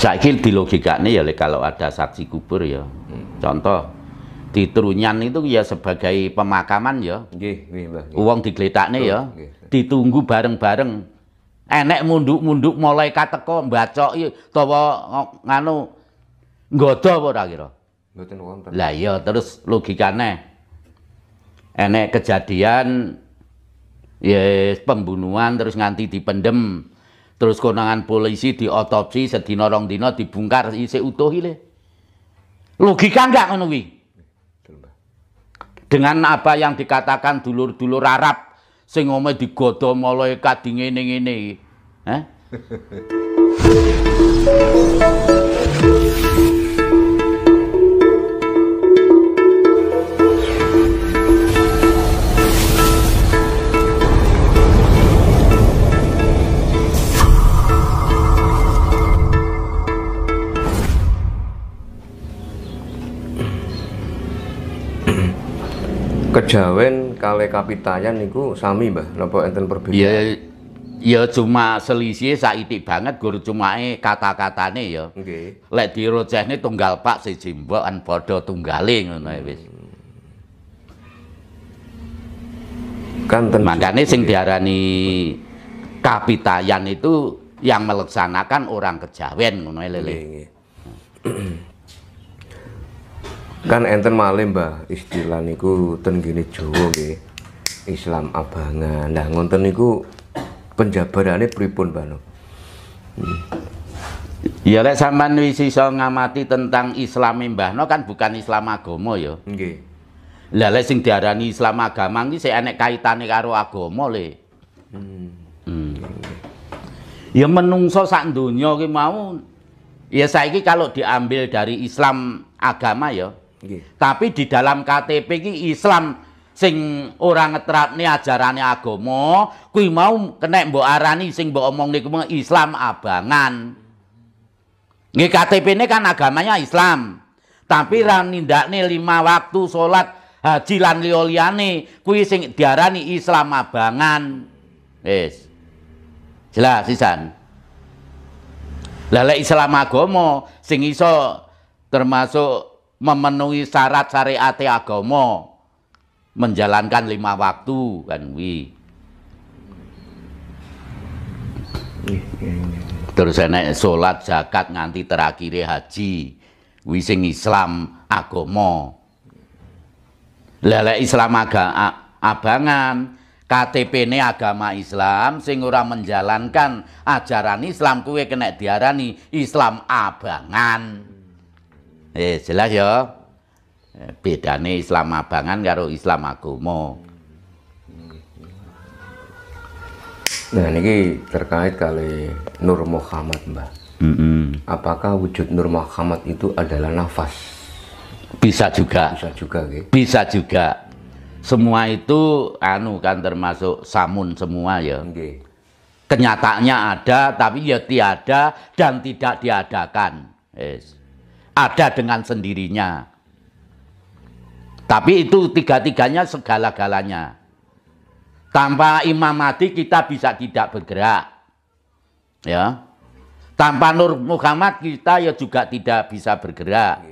saya kira di logikanya ya kalau ada saksi kubur ya contoh di Trunyan itu ya sebagai pemakaman ya uang di nih ya ditunggu bareng-bareng enek munduk-munduk mulai kateko mbacok utawa oh, nganu nggodha apa ora kira mboten lah iya terus logikanya enek kejadian ya pembunuhan terus nganti dipendem terus konangan polisi diotopsi sedina rong dina dibungkar isih utuh ile logika enggak ngono dengan apa yang dikatakan dulur-dulur Arab sing ome digodho malaikat dingene-ngene eh kejawen kali kapitayan niku sami mbah napa enten perbedaan ya ya cuma selisih saitik banget guru eh kata-katane ya nggih okay. lek dirocehne tunggal pak siji mbok an padha tunggale ngono e, wis Kanten makanya sing diarani kapitayan itu yang melaksanakan orang kejawen ngono e, lele kan enten malih mbah istilah niku ten gini Jawa nggih Islam abangan nah ngonten niku penjabarane pripun mbah hmm. Ya lek sampean wis iso ngamati tentang Islam Mbah No kan bukan Islam agama ya. Nggih. Lah lek sing diarani Islam agama iki sik enek kaitane karo agama le. Hmm. hmm. Ya menungso sak dunia ki mau ya saiki kalau diambil dari Islam agama ya tapi di dalam KTP ini Islam sing orang ngetrapne ajarannya agomo kui mau kenek mbok arani sing mbok omongne kuwi Islam abangan. nih ktp ini kan agamanya Islam. Tapi ra nih lima waktu sholat haji lan liyane kuwi sing diarani Islam abangan. Wis. Jelas sisan. Lah Islam agomo sing iso termasuk memenuhi syarat syariat agama menjalankan lima waktu kan wi terus enek sholat zakat nganti terakhir haji wi Islam agama lele Islam aga abangan KTP ini agama Islam sing ora menjalankan ajaran Islam kue kena diarani Islam abangan Eh, jelas ya. Bedane Islam abangan karo Islam agama. Nah, ini terkait kali Nur Muhammad, Mbak. Mm -hmm. Apakah wujud Nur Muhammad itu adalah nafas? Bisa juga. Bisa juga, gitu. Bisa juga. Semua itu anu kan termasuk samun semua ya. Okay. Kenyataannya ada tapi ya tiada dan tidak diadakan. Yes ada dengan sendirinya. Tapi itu tiga-tiganya segala-galanya. Tanpa imam mati kita bisa tidak bergerak. Ya. Tanpa Nur Muhammad kita ya juga tidak bisa bergerak.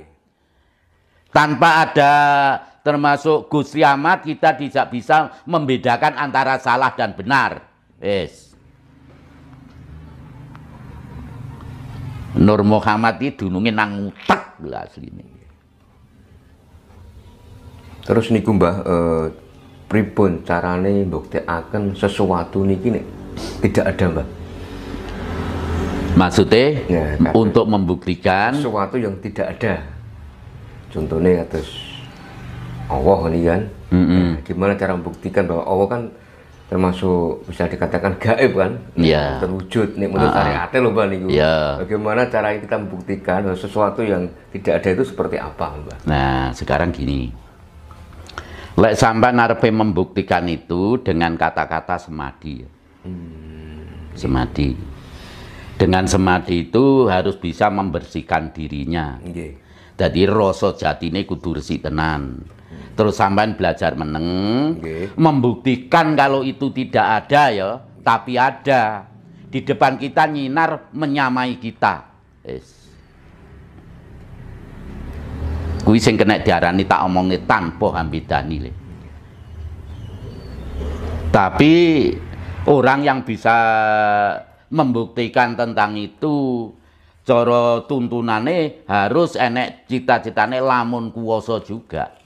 Tanpa ada termasuk Gus Yamat kita tidak bisa membedakan antara salah dan benar. Yes. Nur Muhammad itu dununge nang utek lho asline. Terus niku Mbah eh, pribon carane akan sesuatu niki kini tidak ada mbak? Maksudnya ya, untuk membuktikan sesuatu yang tidak ada. Contohnya atas Allah nih kan. Mm -hmm. gimana cara membuktikan bahwa Allah kan termasuk bisa dikatakan gaib kan yeah. terwujud nih menurut ah, ah. syariatnya loh bang nih yeah. bagaimana cara kita membuktikan sesuatu yang tidak ada itu seperti apa mbak nah sekarang gini lek sampai narpe membuktikan itu dengan kata-kata semadi ya. hmm. semadi dengan semadi itu harus bisa membersihkan dirinya okay. jadi rasa ini kudu si tenan terus sampean belajar meneng okay. membuktikan kalau itu tidak ada ya tapi ada di depan kita nyinar menyamai kita yes. kuwi sing kena diarani tak omongi tanpa hambidani le. tapi orang yang bisa membuktikan tentang itu cara tuntunane harus enek cita-citane lamun kuwasa juga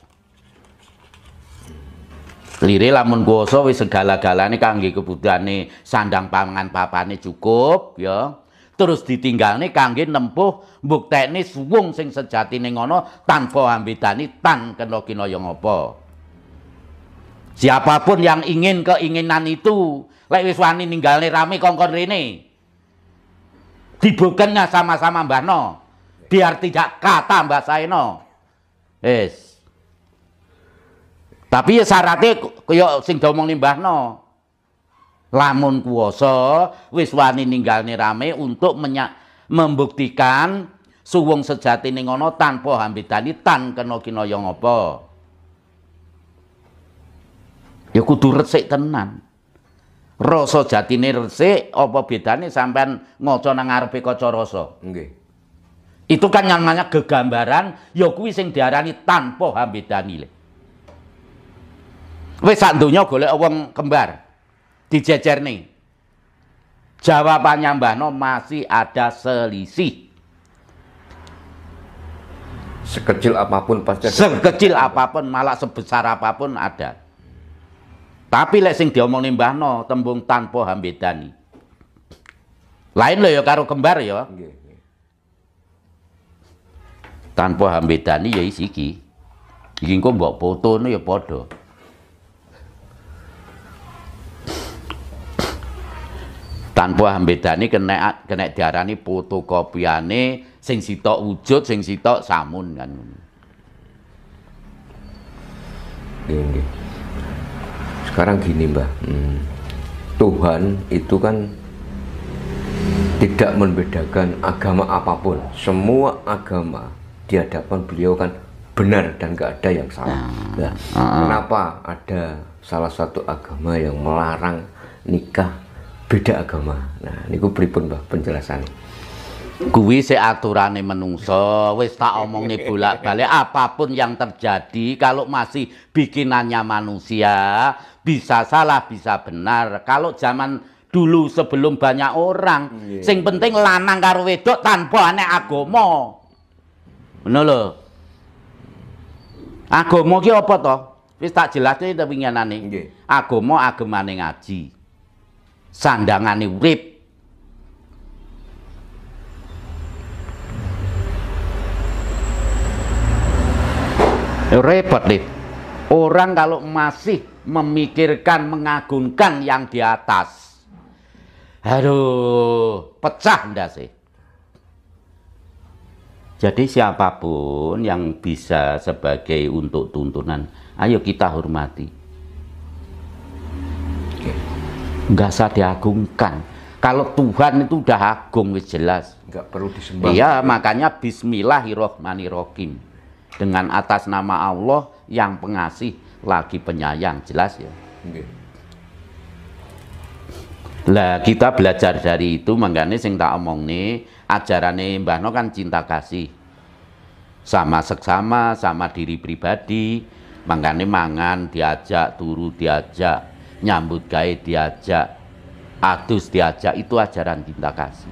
Lire lamun kuwasa wis segala-galane kangge kebutuhane sandang pangan papane cukup ya. Terus ditinggal nih kangge nempuh teknis wong sing nih ngono tanpa ambitani tan kena yang apa. Siapapun yang ingin keinginan itu, lek wis wani ninggalne rame kongkon rene. Dibukennya sama-sama Mbah No. Biar tidak kata Mbah Saino. Wis. Yes. Tapi ya syaratnya kaya sing diomong no. Lamun kuoso wiswani ninggal nih rame untuk menyak, membuktikan suwung sejati ning ana tanpa hambidani tan kena kinaya ngapa. Ya kudu resik tenan. Rasa jatine resik apa bedane sampean ngaca nang ngarepe kaca rasa? Okay. Itu kan yang namanya gegambaran ya kuwi sing diarani tanpa hambidani. Wis sak donya golek wong kembar. nih Jawabannya Mbah No masih ada selisih. Sekecil apapun pasti ada sekecil apapun malah sebesar apapun ada. Tapi lek sing diomongi Mbah No tembung tanpa hambedani. Lain lho ya karo kembar ya. Tanpa hambedani ya isiki iki. Iki engko mbok fotone ya padha. tanpa hambedani kena kena diarani kopiane sing sitok wujud sing sitok samun kan Gini. sekarang gini mbah hmm. Tuhan itu kan tidak membedakan agama apapun semua agama di hadapan beliau kan benar dan gak ada yang salah nah, nah, uh -uh. kenapa ada salah satu agama yang melarang nikah beda agama. Nah, niku pripun Mbah penjelasane? Kuwi se aturane menungso, wis tak nih bolak-balik apapun yang terjadi kalau masih bikinannya manusia bisa salah bisa benar. Kalau zaman dulu sebelum banyak orang, yeah. sing penting lanang karo wedok tanpa aneh agomo. Ngono lho. Agama ki apa to? Wis tak jelasne nggak Nggih. Agomo agemane ngaji. Sandangan sandangane urip. Repot nih. Orang kalau masih memikirkan mengagunkan yang di atas. Aduh, pecah ndak sih? Jadi siapapun yang bisa sebagai untuk tuntunan, ayo kita hormati. nggak usah diagungkan. Kalau Tuhan itu udah agung jelas. Nggak perlu disembah. Iya, makanya Bismillahirrohmanirrohim. Dengan atas nama Allah yang pengasih lagi penyayang, jelas ya. Lah kita belajar dari itu mengganti sing tak omong nih ajaran nih Mbah No kan cinta kasih sama seksama sama diri pribadi mengganti mangan diajak turu diajak nyambut gawe diajak adus diajak itu ajaran cinta kasih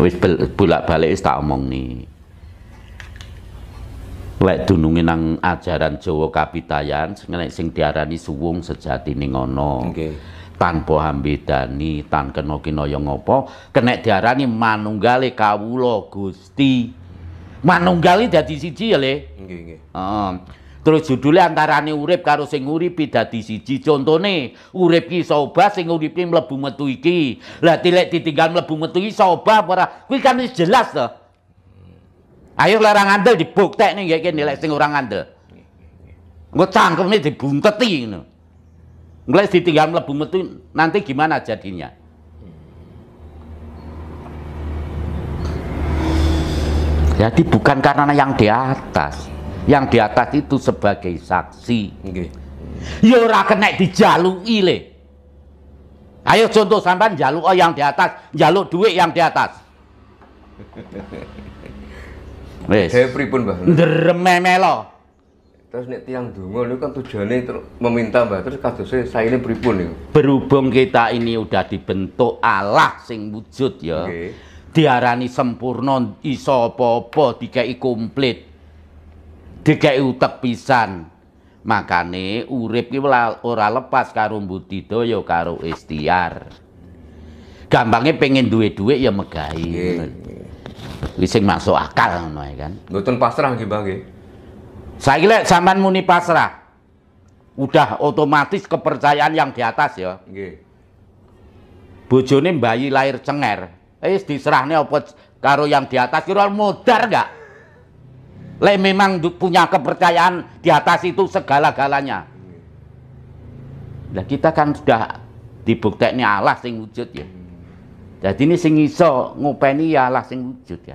wis bolak balik tak omong nih lek dununge nang ajaran Jawa kapitayan sing sing diarani suwung sejati ning ngono Okay. Tanpa hambedani, tan kena kinaya ngopo kenek diarani manunggale kawula Gusti. manunggali dadi siji ya, Le. Nggih, nggih. um, Terus judulnya antarane urip karo sing nguripi dadi siji. Contone urip ki iso obah sing nguripi mlebu metu iki. Lah tidak ditinggal mlebu metu iki iso obah apa ora? Kuwi kan jelas to. Ayo orang ngandel dibuktekne nggih kene lek sing orang ngandel. Engko nih dibunteti ngono. Engko ditinggal melebu metu nanti gimana jadinya? Jadi bukan karena yang di atas yang di atas itu sebagai saksi. Nggih. Ya ora kena dijaluki le. Ayo contoh sampean jaluk oh yang di atas, jaluk duit yang di atas. Saya pripun, Mbah? Ndrememelo. Terus nek tiang donga niku kan tujuannya meminta, Mbah. Terus kadose ini pripun niku? Berhubung kita ini udah dibentuk Allah sing wujud ya. Okay. Diarani sempurna iso apa-apa dikai komplit dikai utek pisan makane urip ki ora lepas karo budidaya karo ikhtiar gampangnya pengen duwe-duwe ya megahi yeah. masuk akal ngono kan. Mboten pasrah nggih, Mbah nggih. Saiki lek sampean muni pasrah, udah otomatis kepercayaan yang di atas ya. Nggih. Bojone bayi lahir cenger, eh, wis diserahne apa karo yang di atas kira modar enggak? le memang punya kepercayaan di atas itu segala-galanya. Nah, kita kan sudah ini Allah sing wujud ya. Jadi ini sing iso ngopeni ya Allah sing wujud ya.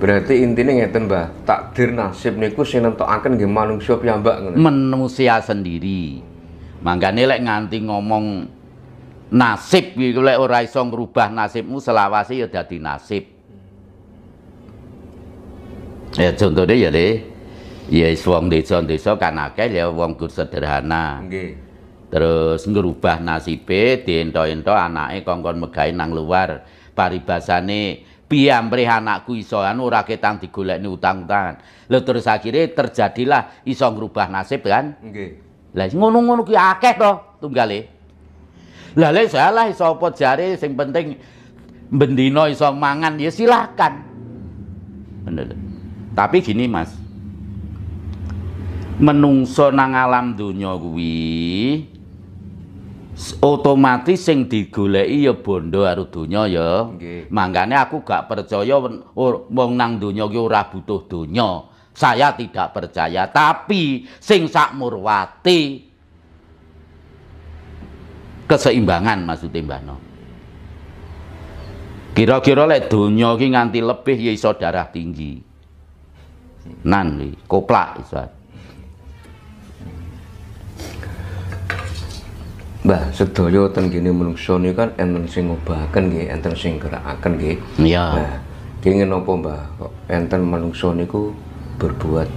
Berarti intinya ngeten Mbah, takdir nasib niku sing akan nggih manungsa piyambak mbak. Manusia sendiri. Mangga nilai nganti ngomong nasib iki lek ora iso ngrubah nasibmu selawase ya dadi nasib. Ya contohnya ya le, ya wong desa-desa kan akeh ya wong sederhana. Okay. Terus ngerubah nasibe diento-ento anake kongkon megahe nang luar. Paribasane piamprih anakku iso anu ora ketang digolekne utang-utangan. lalu terus akhirnya terjadilah iso ngerubah nasib kan? Nggih. Okay. Lah ngono-ngono kuwi akeh to tunggale. Lah le salah iso apa jare sing penting bendino iso mangan ya silahkan. Bener. -bener. Tapi gini Mas. Menungso nang alam dunia kuwi otomatis sing digoleki ya bondo karo donya ya. Okay. Mangkane aku gak percaya wong nang dunyogi ki ora butuh donya. Saya tidak percaya, tapi sing sak murwati keseimbangan maksud Mbah Kira-kira lek dunyogi ki nganti lebih ya iso tinggi nan kopla Ustaz. Mbah sedaya teng kene menungso niku kan enten sing ngobahaken nggih, enten sing gerakaken nggih. Iya. Nah, ngene napa Mbah kok enten menungso niku berbuat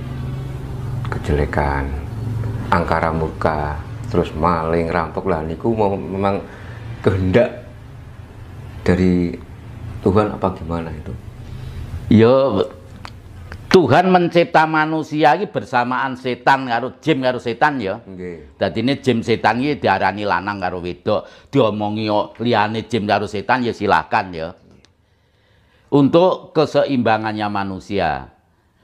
kejelekan, angkara murka, terus maling, rampok lah niku memang kehendak dari Tuhan apa gimana itu? Ya Tuhan mencipta manusia ini bersamaan setan karo jim karo setan ya. Jadi Okay. ini jim setan ini diarani lanang karo wedok. Diomongi liane jim karo setan ya silakan ya. Untuk keseimbangannya manusia.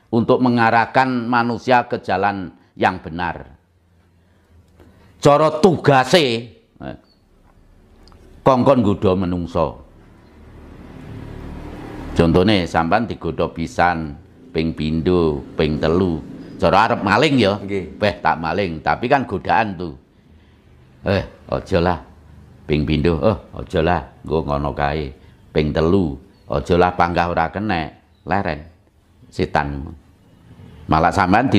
Untuk mengarahkan manusia ke jalan yang benar. tugas tugase eh, kongkon gudo menungso. Contohnya sampan digodha pisan, ping pindho, ping telu. Cara arep maling ya. Nggih. Beh tak maling, tapi kan godaan tuh. Eh, aja lah. Ping pindho, eh aja lah, nggo ngono kae. Ping telu, aja lah panggah ora kenek, leren. Setan. Malah sampean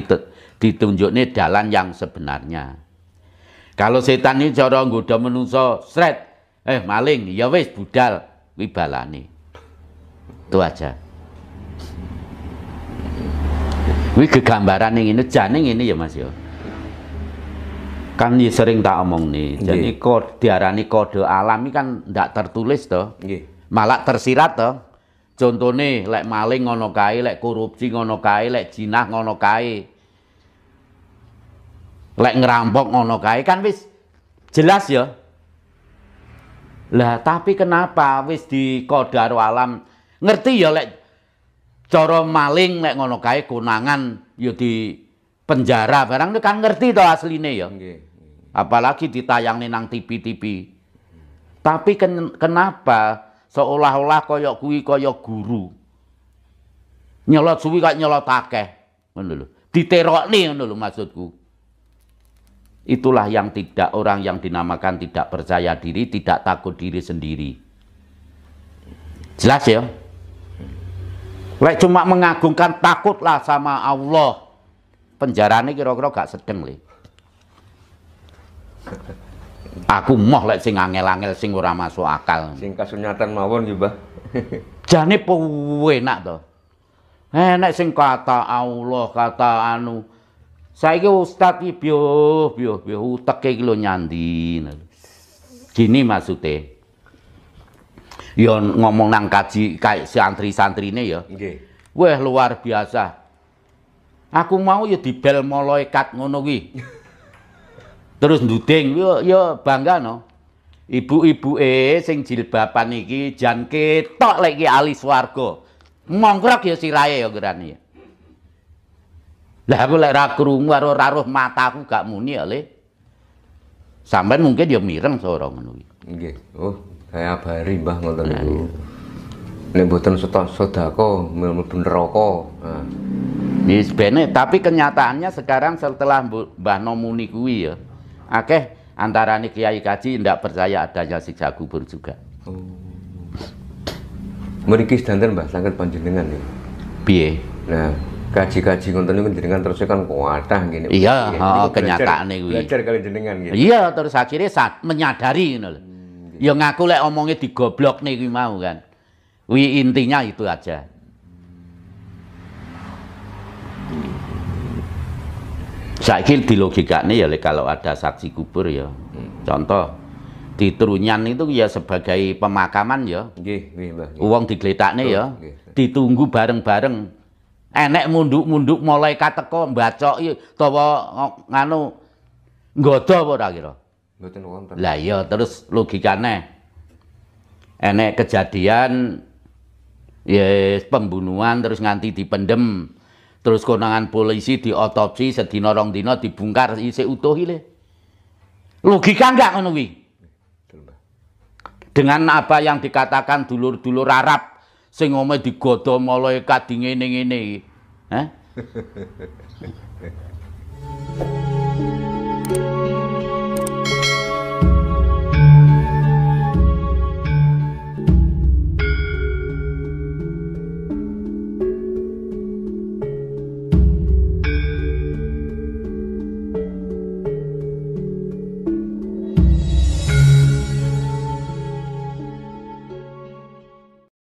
ditunjukne dalan yang sebenarnya. Kalau setan ini cara nggoda menungso, sret. Eh maling, ya wis budal wibalani, Itu aja. Wih kegambaran yang ini janing ini ya Mas ya. Kan ya sering tak omong nih. Jadi kode diarani kode alami kan ndak tertulis toh. Yeah. Malah tersirat toh. nih lek maling ngono kai, lek korupsi ngono kai, lek jinah ngono kai, Lek ngerampok ngono kai kan wis jelas ya. Lah tapi kenapa wis di kode alam ngerti ya lek Cara maling lek ngono kae kunangan ya di penjara barang itu kan ngerti to asline ya. Apalagi ditayang nang TV-TV. Tapi ken kenapa seolah-olah koyok kuwi koyok guru. Nyelot suwi kok nyelot akeh. Ngono lho. Diterokne ngono lho maksudku. Itulah yang tidak orang yang dinamakan tidak percaya diri, tidak takut diri sendiri. Jelas ya? Lek cuma mengagungkan takutlah sama Allah. Penjarane kira-kira gak sedeng li. Aku moh lek sing angel-angel sing ora masuk akal. Sing kasunyatan mawon ya, Mbah. Jane penak to. Enak eh, sing kata Allah, kata anu. Saiki ustaz iki biuh, biuh, biuh uteke iki lho nyandi. Gini maksudnya ya ngomong nang kaji kayak santri-santrine ya. Nggih. Wah luar biasa. Aku mau ya dibel malaikat ngono kuwi. Terus nduding yo yo bangga no. ibu ibu sing jilbaban iki jan ketok lek iki ahli swarga. Mongkrok ya sirahe ya gerane ya. Lah aku lek ra krungu karo raruh mataku gak muni ya, Le. Sampeyan mungkin ya mireng seorang ngono Nggih. Oh, kayak bari mbah ngoten nah, niku iya. nek mboten sedako mlebu neraka nah Yes, iya, bene, tapi kenyataannya sekarang setelah Mbah Nomuni kuwi ya. Akeh antarane kiai kaji ndak percaya adanya siksa kubur juga. Oh. Mriki sedanten Mbah sanget panjenengan ya. Piye? Nah, kaji-kaji ngoten niku jenengan terus kan kuatah ngene. Iya, heeh, kenyataane kuwi. Belajar kali jenengan gitu. Iya, terus akhirnya saat menyadari ngono lho. Ya ngaku lek omongnya digoblok nih mau kan. Wi intinya itu aja. Saya di logika ini ya kalau ada saksi kubur ya. Contoh di Trunyan itu ya sebagai pemakaman ya. Nggih, nggih, Mbah. Wong digletakne ya. Ditunggu bareng-bareng. Enek munduk-munduk mulai kateko mbacok ya utawa nganu nggodha apa ora kira? Mboten wonten. Lah iya terus logikane enek kejadian ya yes, pembunuhan terus nganti dipendem. Terus konangan polisi diotopsi sedina rong dina dibungkar isi iya, utuh ile. Logika enggak ngono Dengan apa yang dikatakan dulur-dulur Arab sing ome digodha malaikat dingene-ngene. Heh?